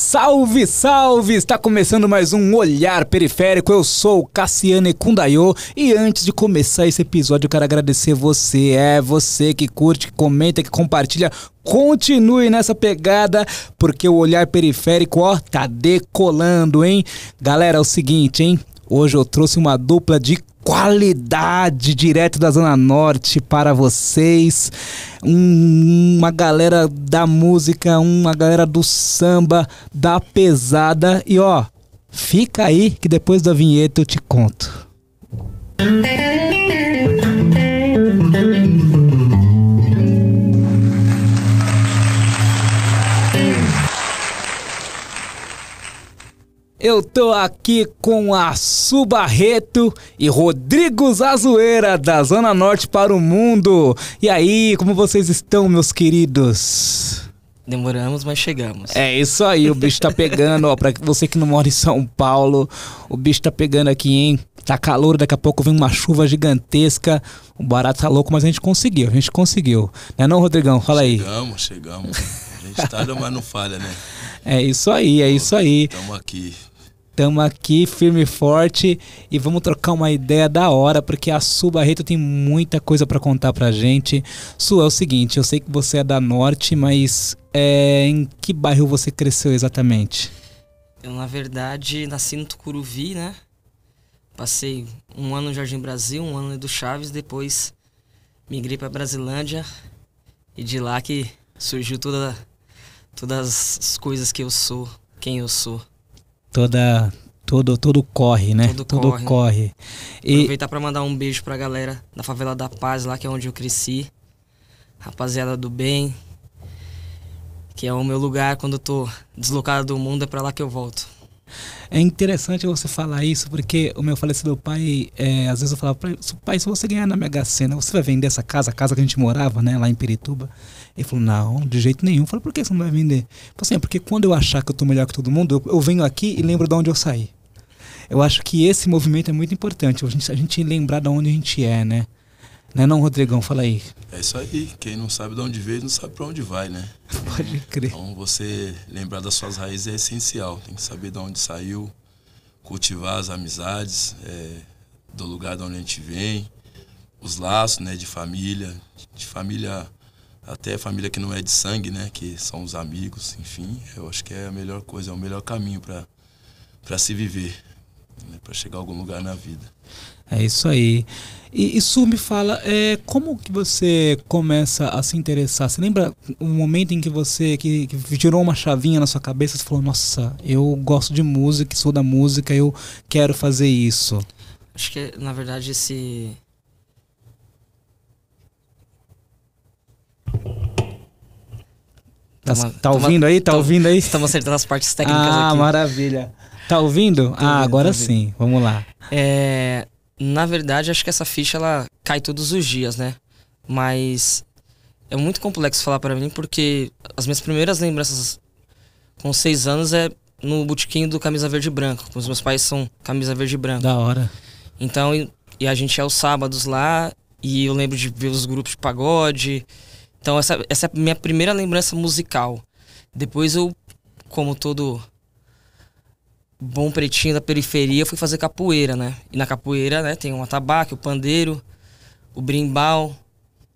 Salve, salve! Está começando mais um Olhar Periférico. Eu sou Cassiane Kundayo e antes de começar esse episódio, eu quero agradecer você. É você que curte, que comenta, que compartilha continue nessa pegada, porque o olhar periférico, ó, tá decolando, hein? Galera, é o seguinte, hein? Hoje eu trouxe uma dupla de qualidade direto da Zona Norte para vocês. Um, uma galera da música, uma galera do samba, da pesada. E ó, fica aí que depois da vinheta eu te conto. Música Eu tô aqui com a Su Barreto e Rodrigo Zazueira, da Zona Norte para o Mundo. E aí, como vocês estão, meus queridos? Demoramos, mas chegamos. É isso aí, o bicho tá pegando, ó. Pra você que não mora em São Paulo, o bicho tá pegando aqui, hein? Tá calor, daqui a pouco vem uma chuva gigantesca. O barato tá louco, mas a gente conseguiu, a gente conseguiu. Não é não, Rodrigão? Fala aí. Chegamos, chegamos. A gente tarda, tá, mas não falha, né? É isso aí, é Pô, isso aí. Estamos aqui. Estamos aqui firme e forte e vamos trocar uma ideia da hora, porque a Su Barreto tem muita coisa para contar pra gente. Su, é o seguinte, eu sei que você é da Norte, mas é, em que bairro você cresceu exatamente? Eu, na verdade, nasci no Tucuruvi, né? Passei um ano no Jardim Brasil, um ano no Edu Chaves, depois migrei para Brasilândia e de lá que surgiu toda, todas as coisas que eu sou, quem eu sou toda todo todo corre, né? Todo, corre. E... Aproveitar para mandar um beijo a galera da favela da Paz, lá que é onde eu cresci. Rapaziada do bem, que é o meu lugar quando eu tô deslocado do mundo, é para lá que eu volto. É interessante você falar isso, porque o meu falecido pai, é, às vezes eu falava para ele, pai, se você ganhar na Mega Sena, você vai vender essa casa, a casa que a gente morava, né, lá em Pirituba? Ele falou, não, de jeito nenhum. Eu falei, por que você não vai vender? falei assim, é porque quando eu achar que eu tô melhor que todo mundo, eu, eu venho aqui e lembro de onde eu saí. Eu acho que esse movimento é muito importante, a gente, a gente lembrar de onde a gente é, né? Né não, Rodrigão? Fala aí. É isso aí. Quem não sabe de onde veio, não sabe para onde vai, né? Pode crer. Então, você lembrar das suas raízes é essencial. Tem que saber de onde saiu, cultivar as amizades é, do lugar de onde a gente vem, os laços né, de família, de família até família que não é de sangue, né? Que são os amigos, enfim. Eu acho que é a melhor coisa, é o melhor caminho para se viver né, para chegar a algum lugar na vida. É isso aí. E, e me fala, é, como que você começa a se interessar? Você lembra um momento em que você que, que uma chavinha na sua cabeça e falou, nossa, eu gosto de música, sou da música, eu quero fazer isso? Acho que, na verdade, esse... Tá, tá ouvindo aí? Tá ouvindo aí? Estamos acertando as partes técnicas ah, aqui. Ah, maravilha. Tá ouvindo? ah, agora sim. Vamos lá. É, na verdade, acho que essa ficha ela cai todos os dias, né? Mas é muito complexo falar para mim porque as minhas primeiras lembranças com seis anos é no botequim do Camisa Verde e Branco. Os meus pais são Camisa Verde e Branco. Da hora. Então, e, e a gente é os sábados lá e eu lembro de ver os grupos de pagode. Então, essa, essa é a minha primeira lembrança musical. Depois eu, como todo bom pretinho da periferia, fui fazer capoeira, né? E na capoeira, né, tem o um atabaque, o pandeiro, o brimbal.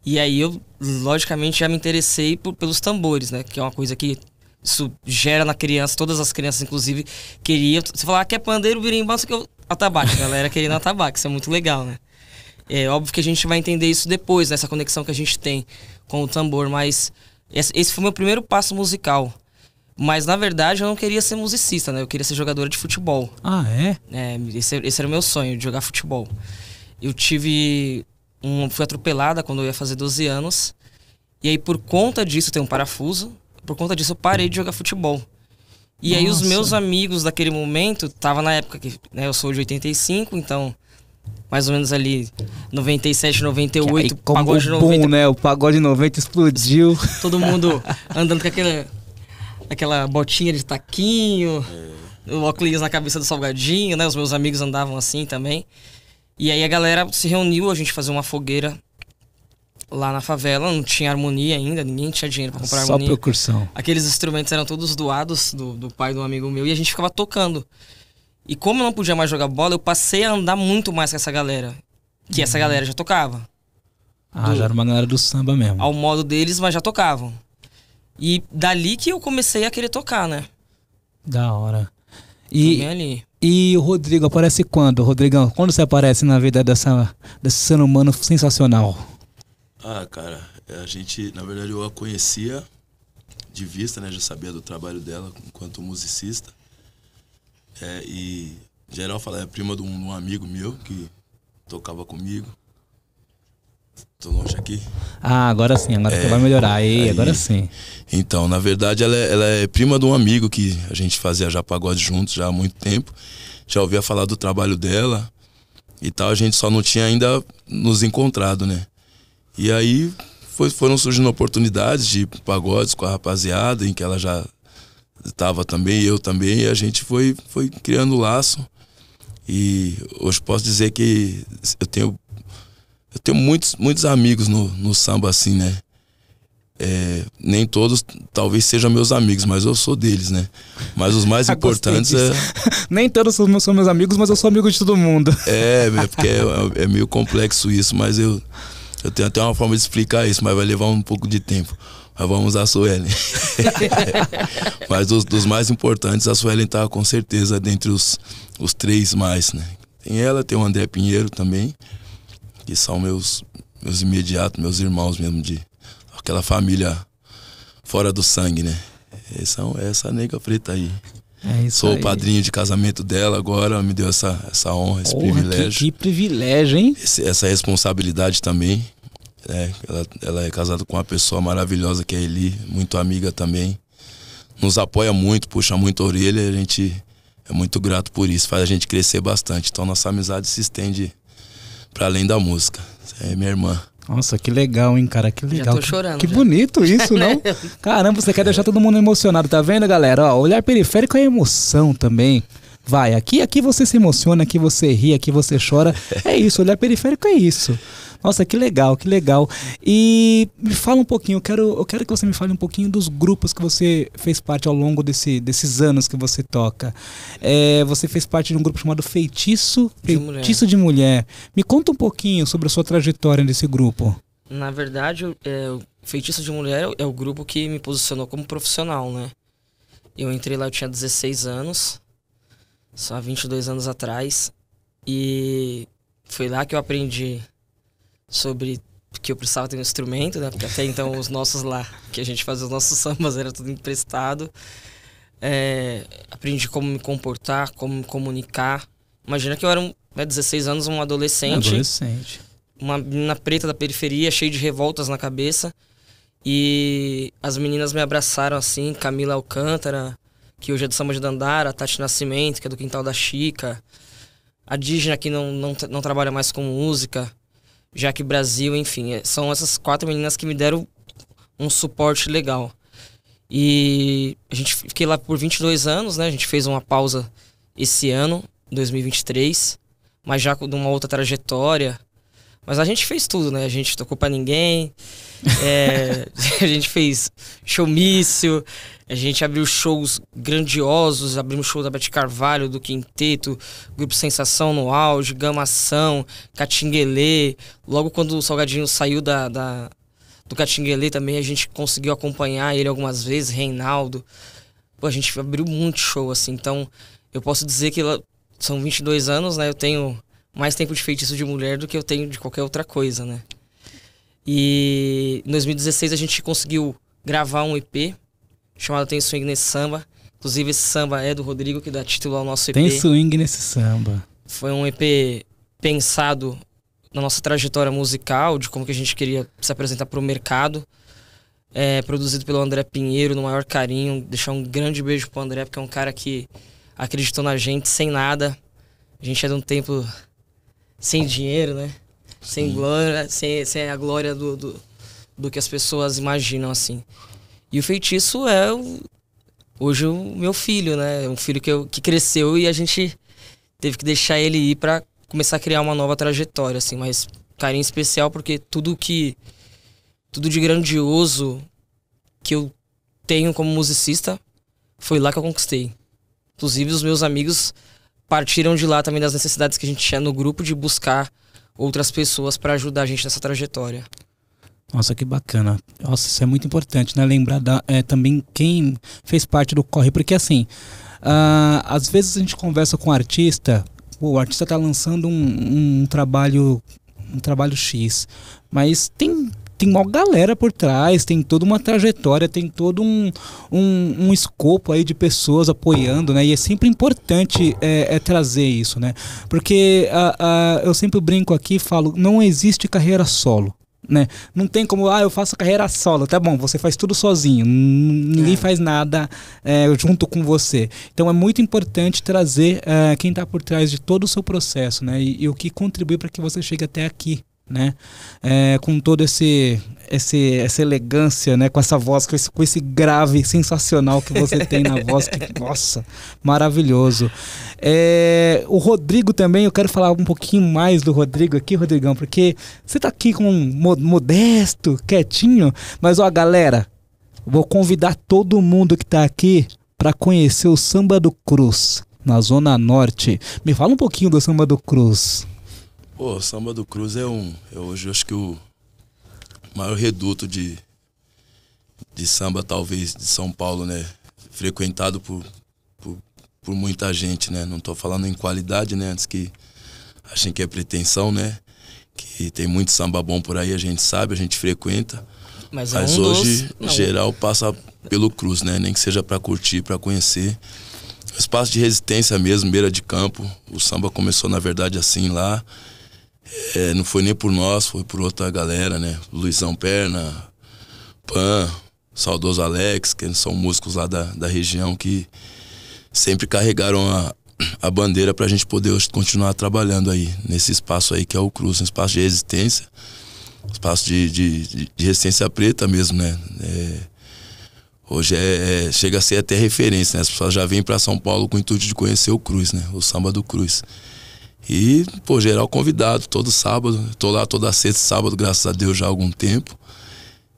E aí eu, logicamente, já me interessei por, pelos tambores, né? Que é uma coisa que isso gera na criança, todas as crianças, inclusive, queriam. Você falar ah, que é pandeiro, brimbal, só que o Atabaque, a galera querendo atabaque, isso é muito legal, né? É óbvio que a gente vai entender isso depois, né? essa conexão que a gente tem com o tambor, mas esse foi o meu primeiro passo musical. Mas na verdade eu não queria ser musicista, né? Eu queria ser jogadora de futebol. Ah, é? é esse, esse era o meu sonho, de jogar futebol. Eu tive. Um, fui atropelada quando eu ia fazer 12 anos. E aí, por conta disso, tem um parafuso. Por conta disso, eu parei de jogar futebol. E Nossa. aí, os meus amigos daquele momento, tava na época que né, eu sou de 85, então mais ou menos ali 97, 98, que aí, como pagode o boom, 90. né? O pagode 90 explodiu. Todo mundo andando com aquele aquela botinha de taquinho, é. o óculos na cabeça do salgadinho, né? Os meus amigos andavam assim também. E aí a galera se reuniu, a gente fazia uma fogueira lá na favela, não tinha harmonia ainda, ninguém tinha dinheiro para comprar Só harmonia. Só percussão. Aqueles instrumentos eram todos doados do, do pai de um amigo meu e a gente ficava tocando. E como eu não podia mais jogar bola, eu passei a andar muito mais com essa galera. Que essa uhum. galera já tocava. Ah, do, já era uma galera do samba mesmo. Ao modo deles, mas já tocavam. E dali que eu comecei a querer tocar, né? Da hora. E, e o Rodrigo aparece quando? Rodrigão, quando você aparece na vida dessa, desse ser humano sensacional? Ah, cara, a gente, na verdade, eu a conhecia de vista, né? Já sabia do trabalho dela enquanto musicista. É, e geral fala, é prima de um, de um amigo meu que tocava comigo. Tô longe aqui? Ah, agora sim, agora é, vai melhorar. Ei, aí, agora sim. Então, na verdade, ela é, ela é, prima de um amigo que a gente fazia já pagode juntos já há muito tempo. Já ouvia falar do trabalho dela e tal. A gente só não tinha ainda nos encontrado, né? E aí foi, foram surgindo oportunidades de pagodes com a rapaziada, em que ela já estava também, eu também. E a gente foi, foi criando laço. E hoje posso dizer que eu tenho eu tenho muitos, muitos amigos no, no samba, assim, né? É, nem todos talvez sejam meus amigos, mas eu sou deles, né? Mas os mais importantes é. nem todos são meus amigos, mas eu sou amigo de todo mundo. É, é, porque é, é meio complexo isso, mas eu, eu tenho até uma forma de explicar isso, mas vai levar um pouco de tempo. Mas vamos à Suelen. mas dos, dos, mais importantes, a Suelen tá com certeza dentre os, os três mais, né? Tem ela, tem o André Pinheiro também que são meus, meus imediatos, meus irmãos mesmo, de aquela família fora do sangue, né? É, são é essa nega preta aí. É Sou aí. padrinho de casamento dela agora, me deu essa, essa honra, esse privilégio. Que, que, privilégio, hein? Esse, essa responsabilidade também. né ela, ela é casada com uma pessoa maravilhosa que é Eli, muito amiga também. Nos apoia muito, puxa muito a orelha, a gente é muito grato por isso, faz a gente crescer bastante. Então nossa amizade se estende para além da música. Você é minha irmã. Nossa, que legal, hein, cara? Que legal. Já tô chorando. Que, que bonito isso, não? Caramba, você quer deixar todo mundo emocionado, tá vendo, galera? Ó, olhar periférico é emoção também vai. Aqui, aqui você se emociona, aqui você ri, aqui você chora. É isso, olhar periférico é isso. Nossa, que legal, que legal. E me fala um pouquinho, eu quero, eu quero que você me fale um pouquinho dos grupos que você fez parte ao longo desse, desses anos que você toca. É, você fez parte de um grupo chamado Feitiço, de mulher. de Mulher. Me conta um pouquinho sobre a sua trajetória nesse grupo. Na verdade, é, o Feitiço de Mulher é o grupo que me posicionou como profissional, né? Eu entrei lá, eu tinha 16 anos só 22 anos atrás. E foi lá que eu aprendi sobre que eu precisava ter um instrumento, né? Porque até então os nossos lá, que a gente fazia os nossos sambas, era tudo emprestado. É, aprendi como me comportar, como me comunicar. Imagina que eu era, um, né, 16 anos, um adolescente. Adolescente. Uma menina preta da periferia, cheia de revoltas na cabeça. E as meninas me abraçaram assim, Camila Alcântara, que hoje é do Samba de Dandara, a Tati Nascimento, que é do Quintal da Chica, a Digna, que não, não, não trabalha mais com música, Jaque Brasil, enfim. É, são essas quatro meninas que me deram um suporte legal. E a gente fiquei lá por 22 anos, né? A gente fez uma pausa esse ano, 2023, mas já de uma outra trajetória, mas a gente fez tudo, né? A gente tocou para ninguém, é, a gente fez showmício, a gente abriu shows grandiosos, abrimos show da Bete Carvalho, do Quinteto, Grupo Sensação no auge, Gamação, Catinguelê. Logo quando o Salgadinho saiu da, da do Catinguelê também, a gente conseguiu acompanhar ele algumas vezes, Reinaldo. Pô, a gente abriu muito show, assim, então eu posso dizer que são 22 anos, né? Eu tenho mais tempo de feitiço de mulher do que eu tenho de qualquer outra coisa, né? E em 2016 a gente conseguiu gravar um EP chamado Tem Swing Nesse Samba. Inclusive esse samba é do Rodrigo que dá título ao nosso EP. Tem Swing Nesse Samba. Foi um EP pensado na nossa trajetória musical, de como que a gente queria se apresentar para o mercado. É, produzido pelo André Pinheiro, no maior carinho. Deixar um grande beijo pro André, porque é um cara que acreditou na gente sem nada. A gente é de um tempo sem dinheiro, né? Sem Sim. glória, sem, sem a glória do, do, do, que as pessoas imaginam, assim. E o feitiço é o, hoje o meu filho, né? É um filho que, eu, que cresceu e a gente teve que deixar ele ir para começar a criar uma nova trajetória, assim. Mas carinho especial porque tudo que. Tudo de grandioso que eu tenho como musicista foi lá que eu conquistei. Inclusive, os meus amigos partiram de lá também das necessidades que a gente tinha no grupo de buscar outras pessoas para ajudar a gente nessa trajetória. Nossa, que bacana. Nossa, isso é muito importante, né? Lembrar da, é, também quem fez parte do corre, porque assim, uh, às vezes a gente conversa com o um artista, pô, o artista está lançando um, um, um trabalho um trabalho X, mas tem tem uma galera por trás, tem toda uma trajetória, tem todo um, um, um escopo aí de pessoas apoiando, né? E é sempre importante é, é trazer isso, né? Porque a, a, eu sempre brinco aqui e falo, não existe carreira solo. Né? Não tem como, ah, eu faço carreira solo, tá bom, você faz tudo sozinho, ninguém é. faz nada é, junto com você. Então é muito importante trazer é, quem está por trás de todo o seu processo né? e, e o que contribui para que você chegue até aqui né? É, com todo esse, esse essa elegância, né? Com essa voz, com esse, com esse grave sensacional que você tem na voz, que, nossa, maravilhoso. É, o Rodrigo também, eu quero falar um pouquinho mais do Rodrigo aqui, Rodrigão, porque você tá aqui com um modesto, quietinho, mas ó, galera, vou convidar todo mundo que tá aqui para conhecer o Samba do Cruz. Na Zona Norte. Me fala um pouquinho do Samba do Cruz. Pô, o samba do Cruz é um. É hoje acho que o maior reduto de, de samba, talvez, de São Paulo, né? Frequentado por, por, por muita gente, né? Não estou falando em qualidade, né? Antes que achem que é pretensão, né? Que tem muito samba bom por aí, a gente sabe, a gente frequenta. Mas, é mas um hoje, dos... geral, passa pelo Cruz, né? Nem que seja para curtir, para conhecer. Espaço de resistência mesmo, beira de campo. O samba começou, na verdade, assim lá. É, não foi nem por nós, foi por outra galera, né? Luizão Perna, Pan, saudoso Alex, que são músicos lá da, da região que sempre carregaram a, a bandeira para a gente poder hoje continuar trabalhando aí, nesse espaço aí que é o Cruz, um espaço de resistência, espaço de, de, de, de resistência preta mesmo, né? É, hoje é, é, chega a ser até referência, né? As pessoas já vêm para São Paulo com o intuito de conhecer o Cruz, né? O samba do Cruz. E, pô, geral convidado, todo sábado. Tô lá toda sexta e sábado, graças a Deus, já há algum tempo.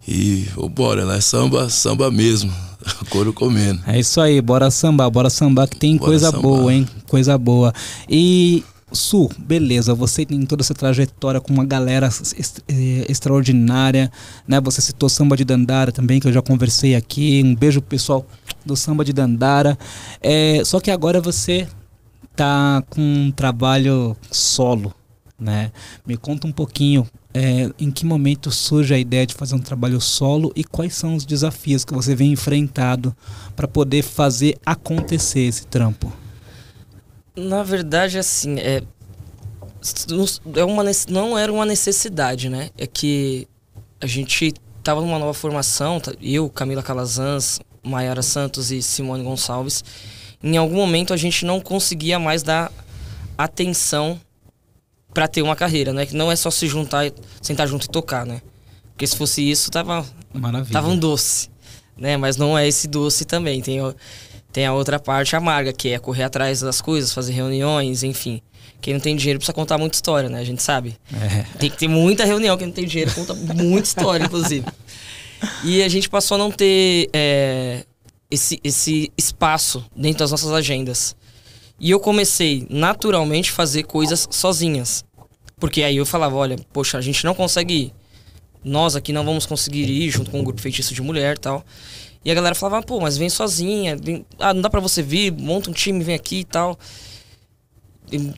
E oh, bora, lá é né? samba, samba mesmo. coro comendo. É isso aí, bora sambar, bora sambar que tem bora coisa sambar. boa, hein? Coisa boa. E Su, beleza, você tem toda essa trajetória com uma galera eh, extraordinária, né? Você citou Samba de Dandara também, que eu já conversei aqui. Um beijo pessoal do Samba de Dandara. É, só que agora você tá com um trabalho solo, né? Me conta um pouquinho é, em que momento surge a ideia de fazer um trabalho solo e quais são os desafios que você vem enfrentado para poder fazer acontecer esse trampo. Na verdade, assim, é, é uma, não era uma necessidade, né? É que a gente tava numa nova formação, tá, eu, Camila Calazans, Maiara Santos e Simone Gonçalves em algum momento a gente não conseguia mais dar atenção para ter uma carreira, né? Que não é só se juntar, sentar junto e tocar, né? Porque se fosse isso, tava, Maravilha. tava um doce, né? Mas não é esse doce também. Tem, tem a outra parte amarga, que é correr atrás das coisas, fazer reuniões, enfim. Quem não tem dinheiro precisa contar muita história, né? A gente sabe. É. Tem que ter muita reunião. Quem não tem dinheiro conta muita história, inclusive. E a gente passou a não ter é, esse, esse espaço dentro das nossas agendas. E eu comecei naturalmente a fazer coisas sozinhas. Porque aí eu falava, olha, poxa, a gente não consegue ir. Nós aqui não vamos conseguir ir junto com o um grupo feitiço de mulher tal. E a galera falava, ah, pô, mas vem sozinha, vem... ah, não dá pra você vir, monta um time, vem aqui e tal. E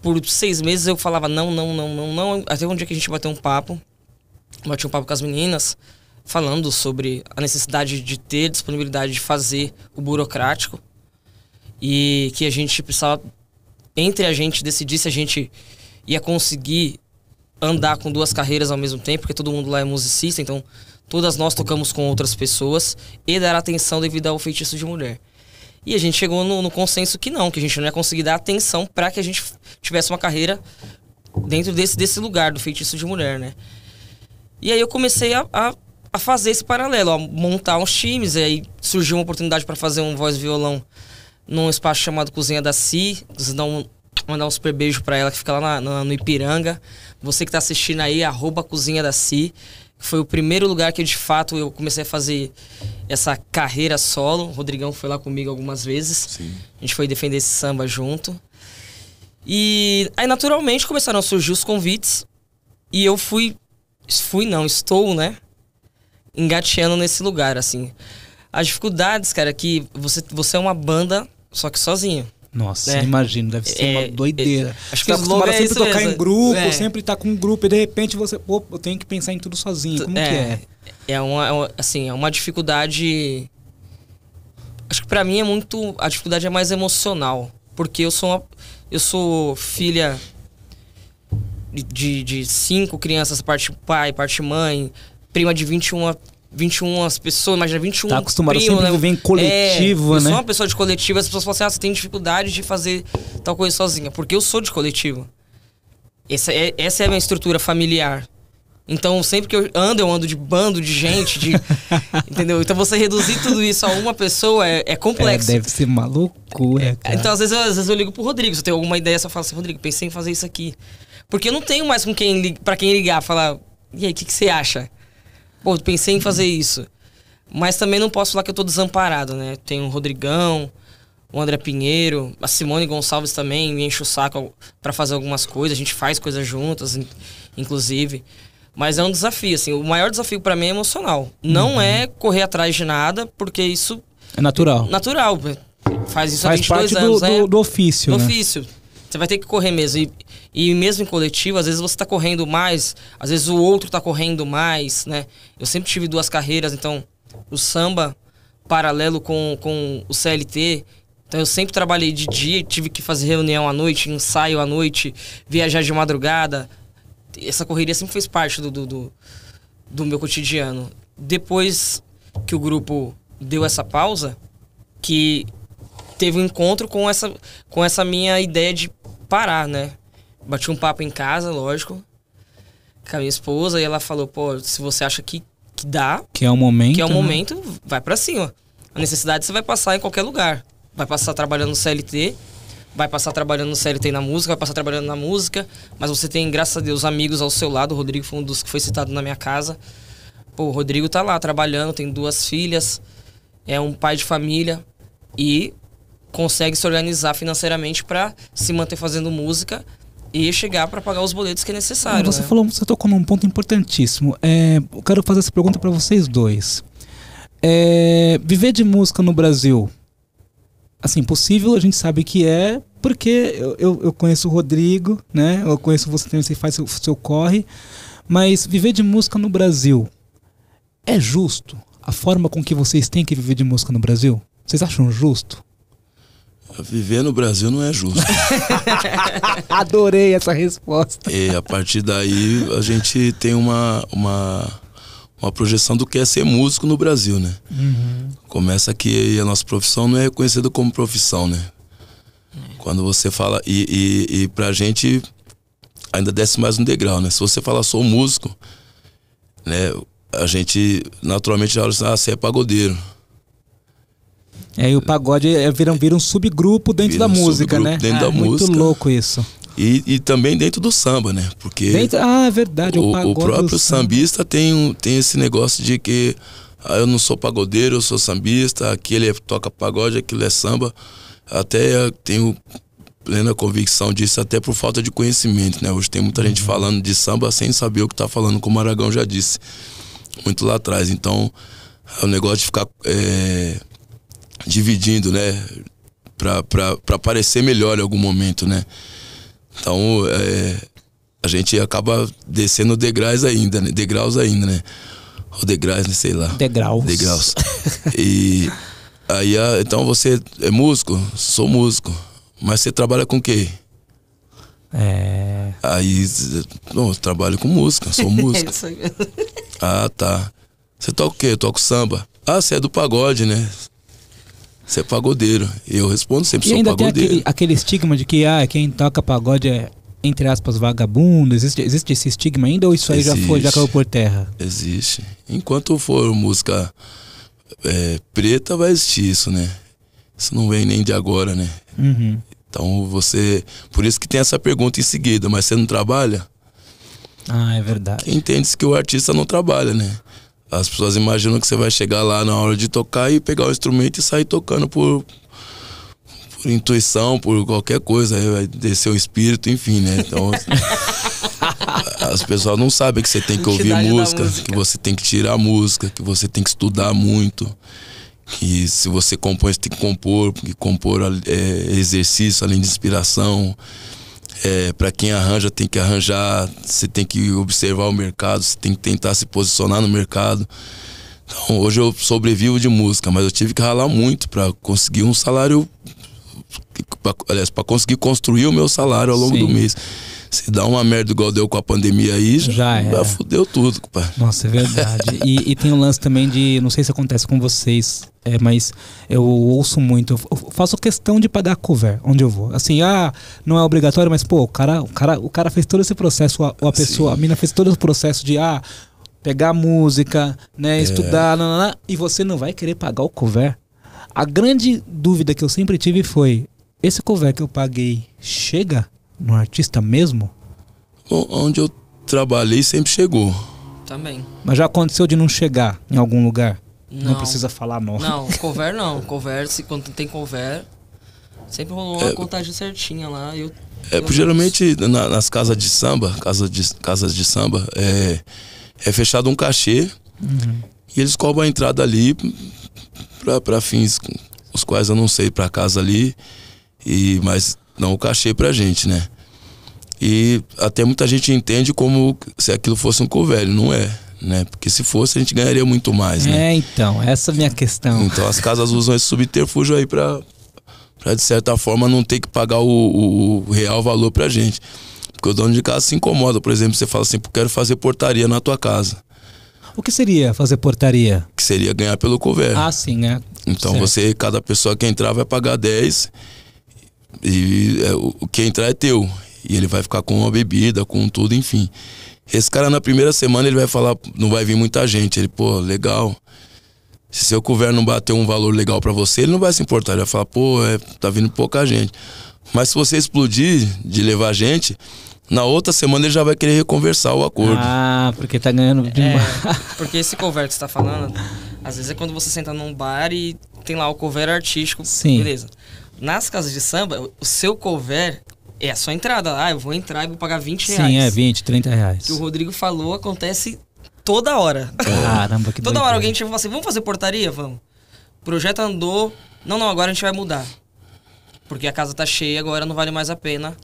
por seis meses eu falava, não, não, não, não, não. Até um dia que a gente bateu um papo, bati um papo com as meninas falando sobre a necessidade de ter disponibilidade de fazer o burocrático e que a gente precisava, entre a gente, decidir se a gente ia conseguir andar com duas carreiras ao mesmo tempo, porque todo mundo lá é musicista, então todas nós tocamos com outras pessoas e dar atenção devido ao feitiço de mulher. E a gente chegou no, no consenso que não, que a gente não ia conseguir dar atenção para que a gente tivesse uma carreira dentro desse, desse lugar do feitiço de mulher, né? E aí eu comecei a, a a fazer esse paralelo, a montar uns times. E aí surgiu uma oportunidade para fazer um voz violão num espaço chamado Cozinha da Si. mandar um super beijo para ela que fica lá na, na, no Ipiranga. Você que está assistindo aí, arroba Cozinha da Si. Foi o primeiro lugar que de fato eu comecei a fazer essa carreira solo. O Rodrigão foi lá comigo algumas vezes. Sim. A gente foi defender esse samba junto. E aí naturalmente começaram a surgir os convites. E eu fui. Fui não, estou, né? engateando nesse lugar, assim. As dificuldades, cara, que você, você é uma banda, só que sozinho. Nossa, né? imagino, deve ser é, uma é, doideira. É, acho que tá acostumado a é sempre tocar mesmo. em grupo, é. sempre estar tá com um grupo, e de repente você, pô, eu tenho que pensar em tudo sozinho. Como é, que é? É uma, assim, é uma dificuldade. Acho que para mim é muito. A dificuldade é mais emocional. Porque eu sou uma, Eu sou filha de, de cinco crianças, parte pai, parte mãe, prima de 21 21 pessoas, imagina 21 Tá acostumado primo, sempre né? viver em coletivo, é, né? Eu sou uma pessoa de coletivo, as pessoas falam assim, ah, você tem dificuldade de fazer tal coisa sozinha. Porque eu sou de coletivo. Essa é, essa é a minha estrutura familiar. Então, sempre que eu ando, eu ando de bando de gente, de, entendeu? Então, você reduzir tudo isso a uma pessoa é, é complexo. É, deve ser uma loucura, é, cara. Então, às vezes, eu, às vezes eu ligo pro Rodrigo. Se eu tenho alguma ideia, eu falo assim, Rodrigo, pensei em fazer isso aqui. Porque eu não tenho mais com quem, para quem ligar, falar, e aí, o que, que você acha? pô, pensei em fazer isso. Mas também não posso falar que eu tô desamparado, né? Tem o Rodrigão, o André Pinheiro, a Simone Gonçalves também me enche o saco para fazer algumas coisas, a gente faz coisas juntas, inclusive. Mas é um desafio, assim, o maior desafio para mim é emocional. Não uhum. é correr atrás de nada, porque isso. É natural. É natural. Faz isso faz há 22 parte anos, do, né? Do, do ofício. Do né? ofício. Você vai ter que correr mesmo. E e mesmo em coletivo, às vezes você está correndo mais, às vezes o outro está correndo mais, né? Eu sempre tive duas carreiras, então o samba paralelo com, com o CLT. Então eu sempre trabalhei de dia, tive que fazer reunião à noite, ensaio à noite, viajar de madrugada. Essa correria sempre fez parte do, do, do, do meu cotidiano. Depois que o grupo deu essa pausa, que teve um encontro com essa, com essa minha ideia de parar, né? bati um papo em casa, lógico, com a minha esposa, e ela falou, pô, se você acha que, que dá. Que é o momento. Que é o né? momento, vai para cima. A necessidade você vai passar em qualquer lugar. Vai passar trabalhando no CLT, vai passar trabalhando no CLT na música, vai passar trabalhando na música, mas você tem, graças a Deus, amigos ao seu lado. O Rodrigo foi um dos que foi citado na minha casa. Pô, o Rodrigo tá lá trabalhando, tem duas filhas, é um pai de família e consegue se organizar financeiramente para se manter fazendo música e chegar para pagar os boletos que é necessário. Você né? falou, você tocou num ponto importantíssimo. É, eu quero fazer essa pergunta para vocês dois. É, viver de música no Brasil, assim, possível, a gente sabe que é, porque eu, eu, eu conheço o Rodrigo, né? Eu conheço você também, você faz seu, seu corre. Mas viver de música no Brasil é justo? A forma com que vocês têm que viver de música no Brasil? Vocês acham justo? Viver no Brasil não é justo. Adorei essa resposta. E é, a partir daí a gente tem uma, uma, uma projeção do que é ser músico no Brasil, né? Uhum. Começa que a nossa profissão não é reconhecida como profissão, né? É. Quando você fala. E, e, e pra gente ainda desce mais um degrau, né? Se você falar sou músico, né? A gente naturalmente já fala assim, ah, você é pagodeiro é, e o pagode é, vira, vira um subgrupo dentro vira da um música, né? Dentro ah, da muito música. Muito louco isso. E, e, também dentro do samba, né? Porque. Dentro, ah, é verdade. É o, o, o próprio sambista tem, um, tem esse negócio de que ah, eu não sou pagodeiro, eu sou sambista, aquele é, toca pagode, aquilo é samba. Até tenho plena convicção disso, até por falta de conhecimento, né? Hoje tem muita gente uhum. falando de samba sem saber o que está falando, como o Aragão já disse muito lá atrás. Então, é o negócio de ficar. É dividindo, né? Pra, pra, pra parecer melhor em algum momento, né? Então, é, a gente acaba descendo degraus ainda, né? Degraus ainda, né? Ou degraus, né? sei lá. Degraus. Degraus. e aí, então você é músico? Sou músico. Mas você trabalha com o quê? É... Aí, bom, trabalho com música, sou músico. É ah, tá. Você toca o quê? Eu toco samba. Ah, você é do pagode, né? Você é pagodeiro. Eu respondo sempre, e sou ainda pagodeiro. Tem aquele, aquele estigma de que ah, quem toca pagode é, entre aspas, vagabundo. Existe, existe esse estigma ainda ou isso aí já foi, já caiu por terra? Existe. Enquanto for música é, preta, vai existir isso, né? Isso não vem nem de agora, né? Uhum. Então você. Por isso que tem essa pergunta em seguida, mas você não trabalha? Ah, é verdade. Entende-se que o artista não trabalha, né? As pessoas imaginam que você vai chegar lá na hora de tocar e pegar o instrumento e sair tocando por, por intuição, por qualquer coisa, vai descer o espírito, enfim, né? Então. as pessoas não sabem que você tem que ouvir música, música, que você tem que tirar música, que você tem que estudar muito. Que se você compõe, você tem que compor, porque compor é, é exercício, além de inspiração. É, para quem arranja, tem que arranjar, você tem que observar o mercado, você tem que tentar se posicionar no mercado. Então, hoje eu sobrevivo de música, mas eu tive que ralar muito para conseguir um salário. Pra, aliás, para conseguir construir o meu salário ao longo Sim. do mês. Se dá uma merda igual deu com a pandemia aí, já, já, é. já fudeu tudo, pai. Nossa, é verdade. e, e, tem um lance também de, não sei se acontece com vocês, é, mas eu ouço muito, eu faço questão de pagar cover onde eu vou. Assim, ah, não é obrigatório, mas pô, o cara, o cara, o cara fez todo esse processo, a, a pessoa, Sim. a mina fez todo o processo de, ah, pegar música, né, é. estudar, e você não vai querer pagar o cover. A grande dúvida que eu sempre tive foi: esse cover que eu paguei chega? no artista mesmo? Onde eu trabalhei sempre chegou. Também. Mas já aconteceu de não chegar em algum lugar? Não, não precisa falar não. Não, cover não. Cover, se, quando tem cover, sempre rolou é, a contagem certinha lá. Eu, é, eu geralmente na, nas casas de samba, casas de, casas de samba, é, é fechado um cachê uhum. e eles cobram a entrada ali para fins os quais eu não sei para casa ali. E, mas não o cachê pra gente, né? E até muita gente entende como se aquilo fosse um covelho, não é, né? Porque se fosse, a gente ganharia muito mais, é, né? É, então, essa é a minha questão. Então as casas usam esse subterfúgio aí pra, pra de certa forma, não ter que pagar o, o, o real valor pra gente. Porque o dono de casa se incomoda, por exemplo, você fala assim, quero fazer portaria na tua casa. O que seria fazer portaria? Que seria ganhar pelo cover. Ah, sim, né? Então certo. você, cada pessoa que entrar vai pagar 10 e é, o que entrar é teu. E ele vai ficar com uma bebida, com tudo, enfim. Esse cara na primeira semana ele vai falar, não vai vir muita gente. Ele, pô, legal. Se seu governo não bater um valor legal para você, ele não vai se importar. Ele vai falar, pô, é, tá vindo pouca gente. Mas se você explodir de levar gente, na outra semana ele já vai querer reconversar o acordo. Ah, porque tá ganhando é, demais. É, porque esse cover que você tá falando, às vezes é quando você senta num bar e tem lá o cover artístico, Sim. beleza. Nas casas de samba, o seu cover é a sua entrada. Ah, eu vou entrar e vou pagar 20 reais. Sim, é 20, 30 reais. O que o Rodrigo falou acontece toda hora. Caramba, que Toda hora alguém te fala assim, vamos fazer portaria? Vamos. O projeto andou. Não, não, agora a gente vai mudar. Porque a casa tá cheia, agora não vale mais a pena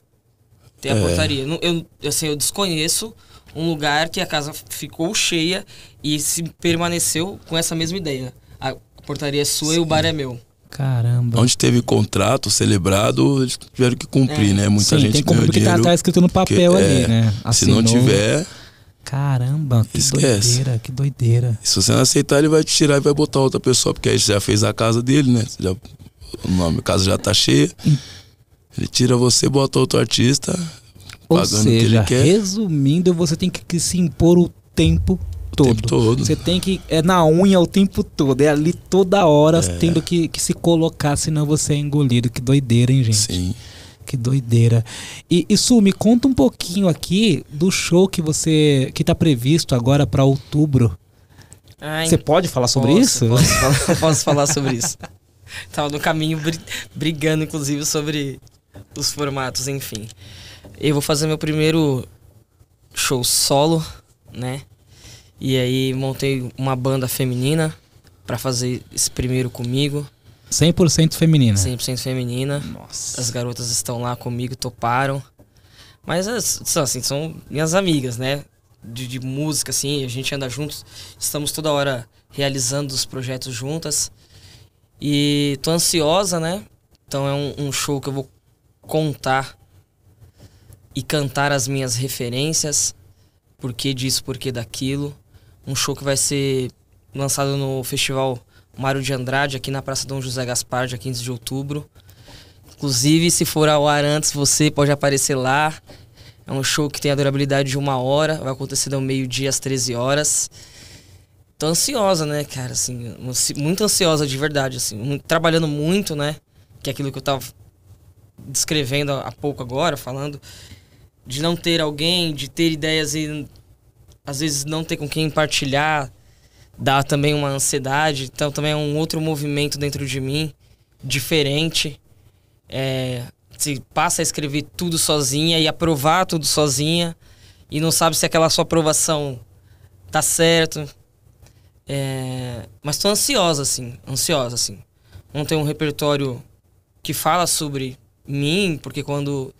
ter a é. portaria. Eu, eu, assim, eu desconheço um lugar que a casa ficou cheia e se permaneceu com essa mesma ideia. A portaria é sua Sim. e o bar é meu. Caramba. Onde teve contrato celebrado, eles tiveram que cumprir, é. né? Muita Sim, gente tem ganhou tá dinheiro. que tá escrito no papel porque, ali, é, né? Assinou. Se não tiver. Caramba, que esquece. doideira, que doideira. E se você não aceitar, ele vai te tirar e vai botar outra pessoa, porque aí já fez a casa dele, né? Já, o nome, a casa já tá cheia. Ele tira você, bota outro artista, Ou pagando seja, o que ele quer. Resumindo, você tem que se impor o tempo todo. tempo todo. Você tem que. É na unha o tempo todo. É ali toda hora é. tendo que, que se colocar, senão você é engolido. Que doideira, hein, gente? Sim. Que doideira. E isso me conta um pouquinho aqui do show que você que tá previsto agora para outubro. Ai, você pode falar sobre posso, isso? Posso falar, posso falar sobre isso. Tava no caminho brigando inclusive sobre os formatos, enfim. Eu vou fazer meu primeiro show solo, né? E aí montei uma banda feminina para fazer esse primeiro comigo. 100% feminina. 100% feminina. Nossa. As garotas estão lá comigo, toparam. Mas é, assim, são minhas amigas, né? De, de música, assim, a gente anda juntos, estamos toda hora realizando os projetos juntas. E tô ansiosa, né? Então é um, um show que eu vou contar e cantar as minhas referências, por que disso, por que daquilo um show que vai ser lançado no Festival Mário de Andrade, aqui na Praça Dom José Gaspar, dia 15 de outubro. Inclusive, se for ao ar antes, você pode aparecer lá. É um show que tem a durabilidade de uma hora, vai acontecer no meio-dia às 13 horas. Tô ansiosa, né, cara? Assim, muito ansiosa de verdade, assim, trabalhando muito, né? Que é aquilo que eu tava descrevendo há pouco agora, falando de não ter alguém, de ter ideias e às vezes não ter com quem partilhar dá também uma ansiedade, então também é um outro movimento dentro de mim, diferente. É, se passa a escrever tudo sozinha e aprovar tudo sozinha e não sabe se aquela sua aprovação tá certo. É, mas tô ansiosa, assim, ansiosa, assim. Não tem um repertório que fala sobre mim, porque quando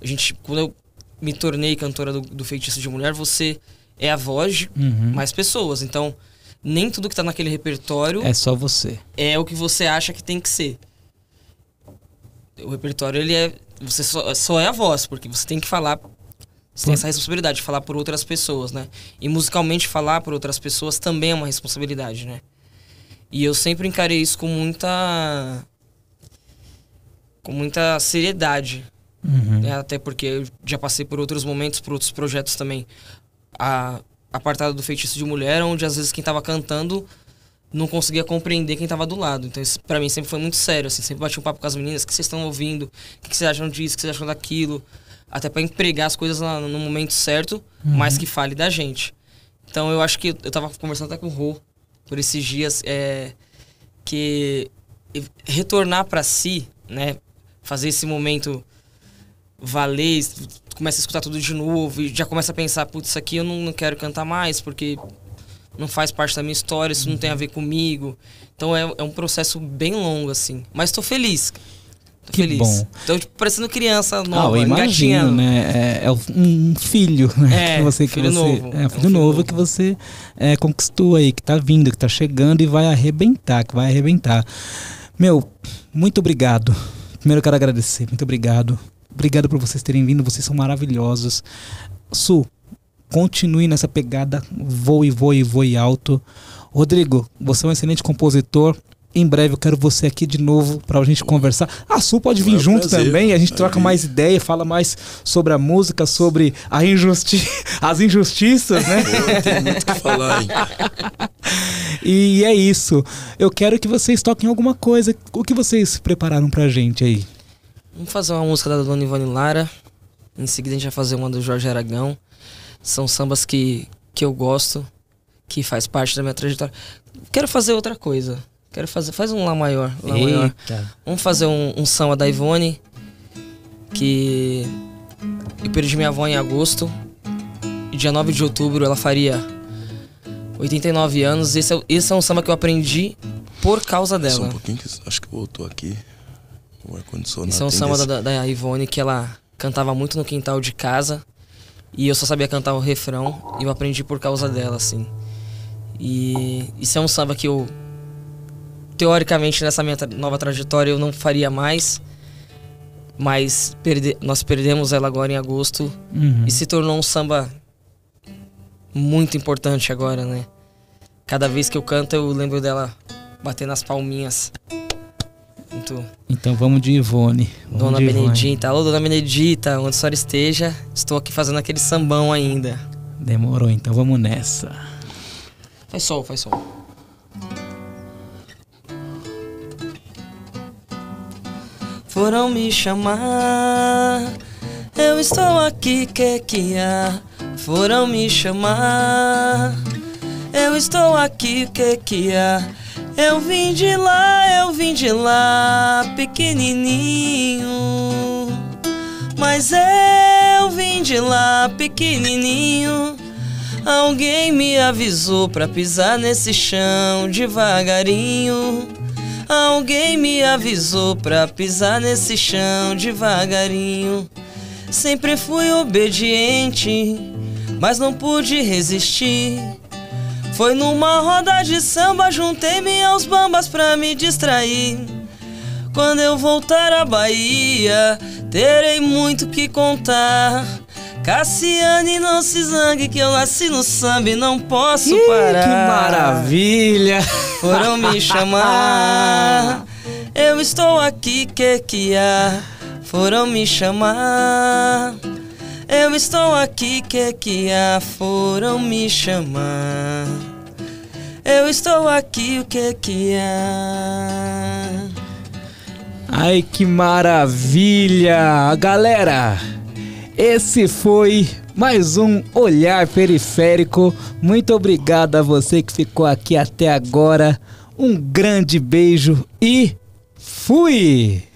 a gente, quando eu me tornei cantora do, do Feitiço de Mulher, você é a voz, uhum. mais pessoas. Então, nem tudo que tá naquele repertório. É só você. É o que você acha que tem que ser. O repertório, ele é. Você só, só é a voz, porque você tem que falar. Você tem essa responsabilidade de falar por outras pessoas, né? E musicalmente falar por outras pessoas também é uma responsabilidade, né? E eu sempre encarei isso com muita. com muita seriedade. Uhum. Né? Até porque eu já passei por outros momentos, por outros projetos também a, apartada do feitiço de mulher, onde às vezes quem estava cantando não conseguia compreender quem estava do lado. Então isso para mim sempre foi muito sério, assim, sempre bati um papo com as meninas, o que vocês estão ouvindo, o que vocês acham disso, o que vocês acham daquilo, até para empregar as coisas no, no momento certo, uhum. mas que fale da gente. Então eu acho que eu estava conversando até com o Rô por esses dias é, que retornar para si, né, fazer esse momento valer, começa a escutar tudo de novo e já começa a pensar, putz, isso aqui eu não, não quero cantar mais, porque não faz parte da minha história, isso não tem a ver comigo. Então é, é um processo bem longo, assim. Mas estou feliz. Tô que feliz. bom. Tô tipo, parecendo criança ah, nova, ah, eu imagino, né? É, é, um filho, né? É, que você, filho que você, novo. É, filho, é um filho novo, novo, que você é, conquistou aí, que tá vindo, que tá chegando e vai arrebentar, que vai arrebentar. Meu, muito obrigado. Primeiro eu quero agradecer, muito obrigado Obrigado por vocês terem vindo, vocês são maravilhosos. Su, continue nessa pegada, voe, voe, voe alto. Rodrigo, você é um excelente compositor. Em breve eu quero você aqui de novo para a gente conversar. A ah, Su pode vir é um junto prazer. também, a gente troca mais ideia, fala mais sobre a música, sobre a injusti as injustiças, né? tem muito que falar, hein? e é isso. Eu quero que vocês toquem alguma coisa. O que vocês prepararam a gente aí? Vamos fazer uma música da Dona Ivone Lara. Em seguida a gente vai fazer uma do Jorge Aragão. São sambas que, que eu gosto, que faz parte da minha trajetória. Quero fazer outra coisa. Quero fazer. Faz um Lá Maior. Lá Eita. maior. Vamos fazer um, um samba da Ivone. Que eu perdi minha avó em agosto. E dia 9 de outubro ela faria 89 anos. Esse é, esse é um samba que eu aprendi por causa dela. Só um pouquinho que acho que voltou aqui. O ar-condicionado. Isso é um samba da, da Ivone que ela cantava muito no quintal de casa. E eu só sabia cantar o refrão e eu aprendi por causa dela, assim. E isso é um samba que eu, teoricamente, nessa minha nova trajetória eu não faria mais. Mas perde nós perdemos ela agora em agosto uhum. e se tornou um samba muito importante agora, né? Cada vez que eu canto eu lembro dela bater nas palminhas. Então vamos de Ivone. Vamos dona de Ivone. Benedita. Alô, dona Benedita, onde a senhora esteja, estou aqui fazendo aquele sambão ainda. Demorou, então vamos nessa. Faz sol, faz sol. Foram me chamar, eu estou aqui, que que há? Foram me chamar, eu estou aqui, que que há? Eu vim de lá, eu vim de lá, pequenininho. Mas eu vim de lá, pequenininho. Alguém me avisou pra pisar nesse chão devagarinho. Alguém me avisou pra pisar nesse chão devagarinho. Sempre fui obediente, mas não pude resistir. Foi numa roda de samba, juntei-me aos bambas pra me distrair. Quando eu voltar à Bahia, terei muito que contar. Cassiane, não se zangue que eu nasci no samba e não posso Ih, parar. Que maravilha! Foram me chamar. Eu estou aqui, que que há? Foram me chamar. Eu estou aqui, que que a foram me chamar? Eu estou aqui, o que que há? Ai que maravilha! Galera, esse foi mais um Olhar Periférico. Muito obrigado a você que ficou aqui até agora. Um grande beijo e fui!